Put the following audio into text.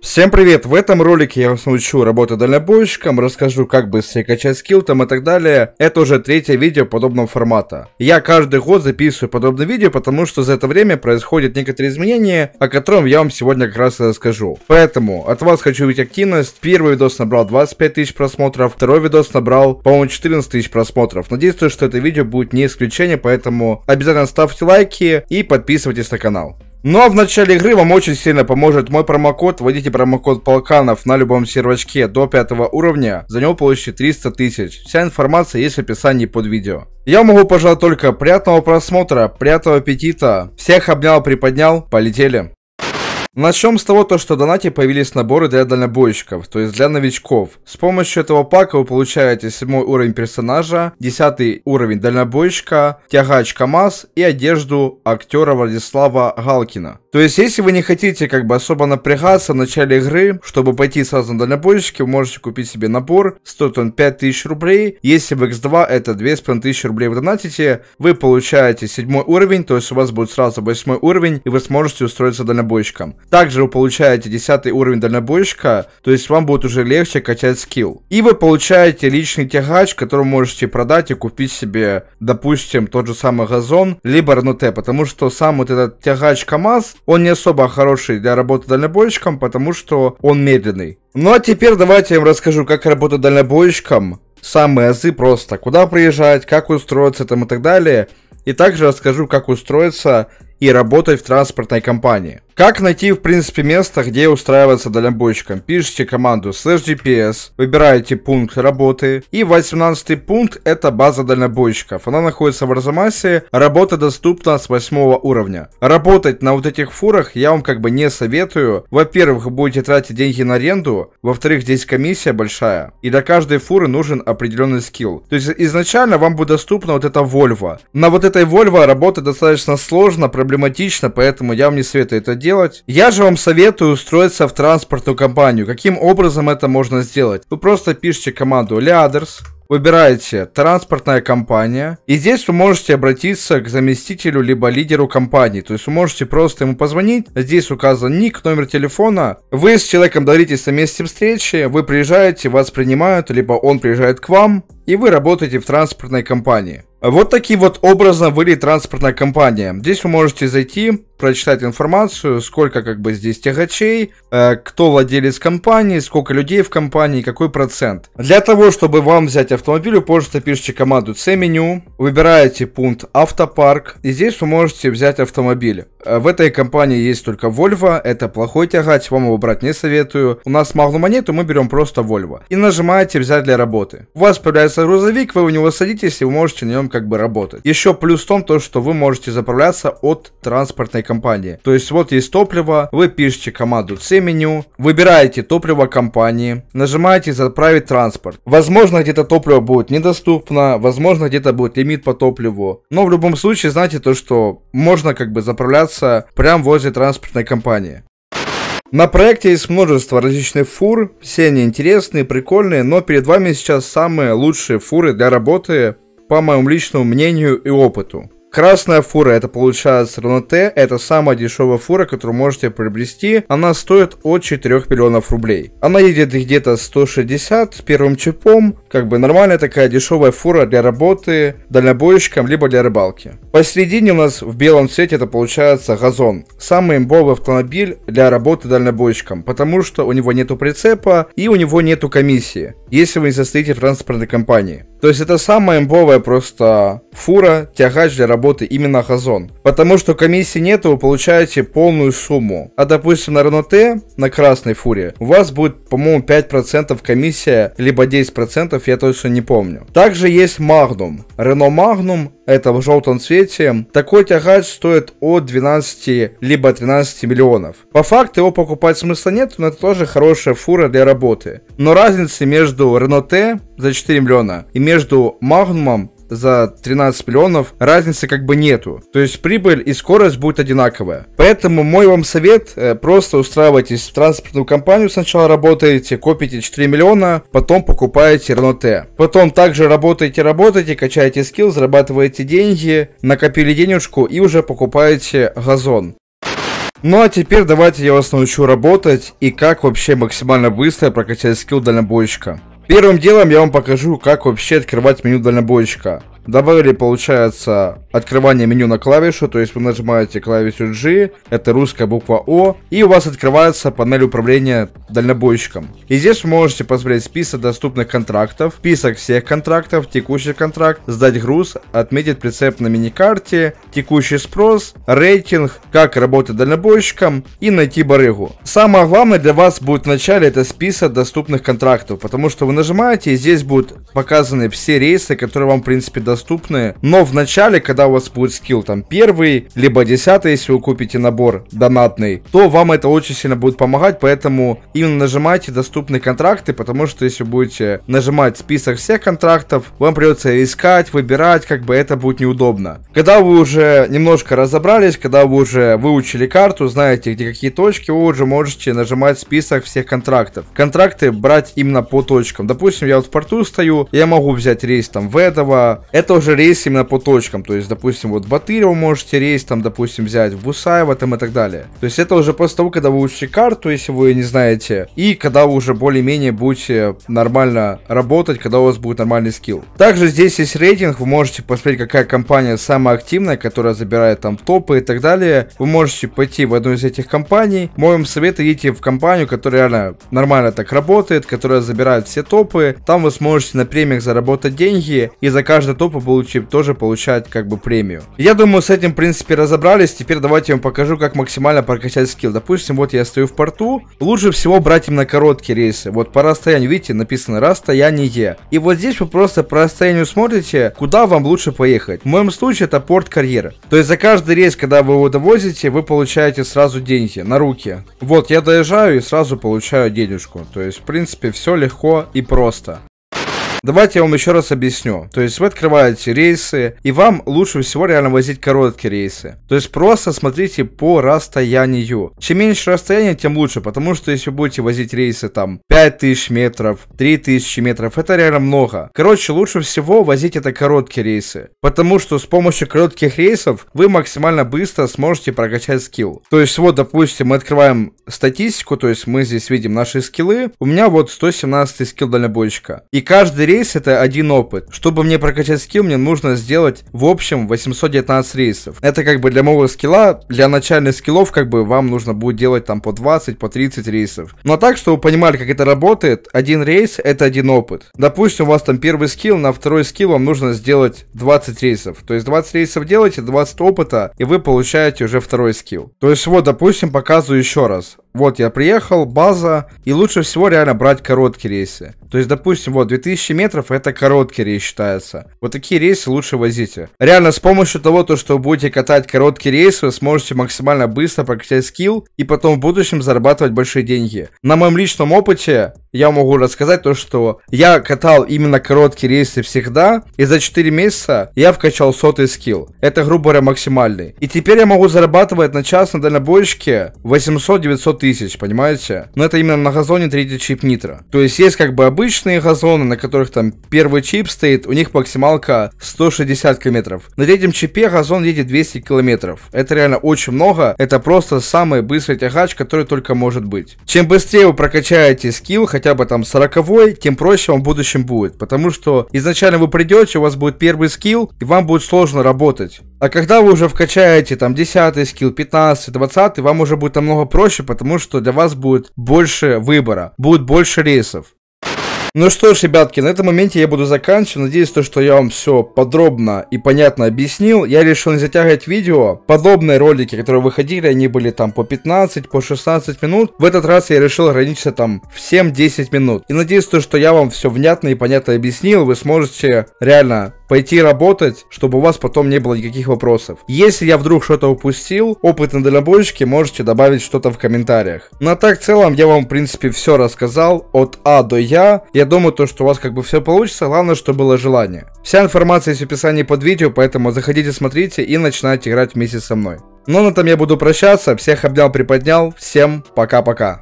Всем привет! В этом ролике я вас научу работать дальнобойщиком, расскажу как быстрее качать скилл там и так далее. Это уже третье видео подобного формата. Я каждый год записываю подобное видео, потому что за это время происходят некоторые изменения, о котором я вам сегодня как раз и расскажу. Поэтому от вас хочу увидеть активность. Первый видос набрал 25 тысяч просмотров, второй видос набрал, по-моему, 14 тысяч просмотров. Надеюсь, что это видео будет не исключение, поэтому обязательно ставьте лайки и подписывайтесь на канал. Но в начале игры вам очень сильно поможет мой промокод. Вводите промокод Полканов на любом сервачке до 5 уровня. За него получите 300 тысяч. Вся информация есть в описании под видео. Я могу пожелать только приятного просмотра, приятного аппетита. Всех обнял, приподнял. Полетели. Начнем с того, то, что в донате появились наборы для дальнобойщиков, то есть для новичков. С помощью этого пака вы получаете 7 уровень персонажа, 10 уровень дальнобойщика, тягач КАМАЗ и одежду актера Владислава Галкина. То есть, если вы не хотите как бы особо напрягаться в начале игры, чтобы пойти сразу на дальнобойщики, вы можете купить себе набор, стоит он 5000 рублей. Если в X2 это 2500 рублей в донатите, вы получаете 7 уровень, то есть у вас будет сразу 8 уровень, и вы сможете устроиться дальнобойщиком. Также вы получаете 10 уровень дальнобойщика, то есть вам будет уже легче качать скилл. И вы получаете личный тягач, который можете продать и купить себе, допустим, тот же самый газон, либо Рнуте, потому что сам вот этот тягач КАМАЗ, он не особо хороший для работы дальнобойщиком, потому что он медленный. Ну а теперь давайте я вам расскажу, как работать дальнобойщиком, самые азы просто, куда приезжать, как устроиться там и так далее. И также расскажу, как устроиться и работать в транспортной компании. Как найти, в принципе, место, где устраиваться дальнобойщиком? Пишите команду slash GPS, выбираете пункт работы. И 18 пункт – это база дальнобойщиков. Она находится в Арзамасе, работа доступна с 8 уровня. Работать на вот этих фурах я вам как бы не советую. Во-первых, будете тратить деньги на аренду. Во-вторых, здесь комиссия большая. И для каждой фуры нужен определенный скилл. То есть изначально вам будет доступна вот эта Volvo. На вот этой Volvo работать достаточно сложно, проблематично, поэтому я вам не советую это делать делать. Я же вам советую устроиться в транспортную компанию. Каким образом это можно сделать? Вы просто пишите команду «Лядерс», выбираете транспортная компания, и здесь вы можете обратиться к заместителю либо лидеру компании, то есть вы можете просто ему позвонить, здесь указан ник, номер телефона, вы с человеком договоритесь о месте встречи, вы приезжаете, вас принимают, либо он приезжает к вам, и вы работаете в транспортной компании. Вот таким вот образом выглядит транспортная компания. Здесь вы можете зайти, прочитать информацию, сколько как бы здесь тягачей, э, кто владелец компании, сколько людей в компании, какой процент. Для того, чтобы вам взять автомобиль, вы просто пишите команду C-меню, выбираете пункт автопарк, и здесь вы можете взять автомобиль. Э, в этой компании есть только Volvo, это плохой тягач, вам его брать не советую. У нас Magnum монету, мы берем просто Volvo. И нажимаете взять для работы. У вас появляется грузовик, вы в него садитесь и вы можете на нем как бы работать. Еще плюс в том, то, что вы можете заправляться от транспортной компании. То есть вот есть топливо, вы пишете команду C меню, выбираете топливо компании, нажимаете «Заправить транспорт». Возможно, где-то топливо будет недоступно, возможно, где-то будет лимит по топливу. Но в любом случае, знаете то, что можно как бы заправляться прямо возле транспортной компании. На проекте есть множество различных фур, все они интересные, прикольные, но перед вами сейчас самые лучшие фуры для работы, по моему личному мнению и опыту. Красная фура, это получается равно Т, это самая дешевая фура, которую можете приобрести. Она стоит от 4 миллионов рублей. Она едет где-то 160 с первым чипом. Как бы нормальная такая дешевая фура для работы дальнобойщиком, либо для рыбалки. Посередине у нас в белом цвете это получается газон. Самый имбовый автомобиль для работы дальнобойщиком, потому что у него нету прицепа и у него нету комиссии, если вы не состоите в транспортной компании. То есть это самая имбовая просто фура, тягач для работы именно Газон. Потому что комиссии нету, вы получаете полную сумму. А допустим на Renault T, на красной фуре, у вас будет, по-моему, 5% комиссия, либо 10%, я точно не помню. Также есть Magnum. Renault Magnum этом желтом цвете, такой тягач стоит от 12 либо 13 миллионов. По факту его покупать смысла нет, но это тоже хорошая фура для работы. Но разницы между Renault T за 4 миллиона и между Magnum за 13 миллионов, разницы как бы нету. То есть прибыль и скорость будет одинаковая. Поэтому мой вам совет, э, просто устраивайтесь в транспортную компанию, сначала работаете, копите 4 миллиона, потом покупаете Renault T. Потом также работаете, работаете, качаете скилл, зарабатываете деньги, накопили денежку и уже покупаете газон. Ну а теперь давайте я вас научу работать и как вообще максимально быстро прокачать скилл дальнобойщика. Первым делом я вам покажу, как вообще открывать меню дальнобойщика. Добавили, получается, открывание меню на клавишу, то есть вы нажимаете клавишу G, это русская буква O, и у вас открывается панель управления дальнобойщиком. И здесь вы можете посмотреть список доступных контрактов, список всех контрактов, текущий контракт, сдать груз, отметить прицеп на миникарте, текущий спрос, рейтинг, как работать дальнобойщиком и найти барыгу. Самое главное для вас будет в начале это список доступных контрактов, потому что вы нажимаете и здесь будут показаны все рейсы, которые вам в принципе доступны, но в начале, когда когда у вас будет скилл там первый, либо десятый, если вы купите набор донатный, то вам это очень сильно будет помогать, поэтому именно нажимайте доступные контракты, потому что если будете нажимать список всех контрактов, вам придется искать, выбирать, как бы это будет неудобно. Когда вы уже немножко разобрались, когда вы уже выучили карту, знаете, где какие точки, вы уже можете нажимать список всех контрактов. Контракты брать именно по точкам. Допустим, я вот в порту стою, я могу взять рейс там в этого. Это уже рейс именно по точкам, то есть допустим, вот Батырев можете рейс там, допустим, взять, в Бусаева там и так далее. То есть это уже после того, когда вы учите карту, если вы не знаете, и когда вы уже более-менее будете нормально работать, когда у вас будет нормальный скилл. Также здесь есть рейтинг, вы можете посмотреть, какая компания самая активная, которая забирает там топы и так далее. Вы можете пойти в одну из этих компаний. Мой вам совет, идите в компанию, которая реально нормально так работает, которая забирает все топы. Там вы сможете на премиях заработать деньги и за каждый топ вы будете тоже получать как бы премию. Я думаю, с этим, в принципе, разобрались. Теперь давайте вам покажу, как максимально прокачать скилл. Допустим, вот я стою в порту. Лучше всего брать именно короткие рейсы. Вот по расстоянию, видите, написано расстояние. И вот здесь вы просто по расстоянию смотрите, куда вам лучше поехать. В моем случае это порт карьера. То есть за каждый рейс, когда вы его довозите, вы получаете сразу деньги на руки. Вот, я доезжаю и сразу получаю денежку. То есть, в принципе, все легко и просто. Давайте я вам еще раз объясню. То есть вы открываете рейсы, и вам лучше всего реально возить короткие рейсы. То есть просто смотрите по расстоянию. Чем меньше расстояние, тем лучше, потому что если вы будете возить рейсы там 5000 метров, 3000 метров, это реально много. Короче, лучше всего возить это короткие рейсы, потому что с помощью коротких рейсов вы максимально быстро сможете прокачать скилл. То есть вот, допустим, мы открываем статистику, то есть мы здесь видим наши скиллы. У меня вот 117 скилл дальнобойщика. И каждый рейс это один опыт. Чтобы мне прокачать скилл, мне нужно сделать в общем 819 рейсов. Это как бы для моего скилла, для начальных скиллов как бы вам нужно будет делать там по 20, по 30 рейсов. Но так, чтобы вы понимали, как это работает, один рейс это один опыт. Допустим, у вас там первый скилл, на второй скилл вам нужно сделать 20 рейсов. То есть 20 рейсов делаете, 20 опыта, и вы получаете уже второй скилл. То есть вот, допустим, показываю еще раз вот я приехал, база, и лучше всего реально брать короткие рейсы. То есть, допустим, вот 2000 метров это короткий рейс считается. Вот такие рейсы лучше возите. Реально, с помощью того, то, что вы будете катать короткие рейсы, вы сможете максимально быстро прокачать скилл и потом в будущем зарабатывать большие деньги. На моем личном опыте я могу рассказать то, что я катал именно короткие рейсы всегда, и за 4 месяца я вкачал сотый скилл. Это, грубо говоря, максимальный. И теперь я могу зарабатывать на час на дальнобойщике 800-900 тысяч, понимаете? Но это именно на газоне третий чип нитро. То есть есть как бы обычные газоны, на которых там первый чип стоит, у них максималка 160 километров. На третьем чипе газон едет 200 километров. Это реально очень много, это просто самый быстрый тягач, который только может быть. Чем быстрее вы прокачаете скилл, хотя бы там 40 тем проще вам в будущем будет. Потому что изначально вы придете, у вас будет первый скилл, и вам будет сложно работать. А когда вы уже вкачаете там 10 скилл, 15, 20, вам уже будет намного проще, потому что для вас будет больше выбора, будет больше рейсов. Ну что ж, ребятки, на этом моменте я буду заканчивать. Надеюсь, то, что я вам все подробно и понятно объяснил. Я решил не затягивать видео. Подобные ролики, которые выходили, они были там по 15, по 16 минут. В этот раз я решил ограничиться там всем 10 минут. И надеюсь, то, что я вам все внятно и понятно объяснил. Вы сможете реально пойти работать, чтобы у вас потом не было никаких вопросов. Если я вдруг что-то упустил, опытные дальнобойщики, можете добавить что-то в комментариях. Ну а так, в целом, я вам, в принципе, все рассказал от А до Я. Я я думаю, то, что у вас как бы все получится, главное, что было желание. Вся информация есть в описании под видео, поэтому заходите, смотрите и начинайте играть вместе со мной. Ну на этом я буду прощаться, всех обнял, приподнял, всем пока-пока.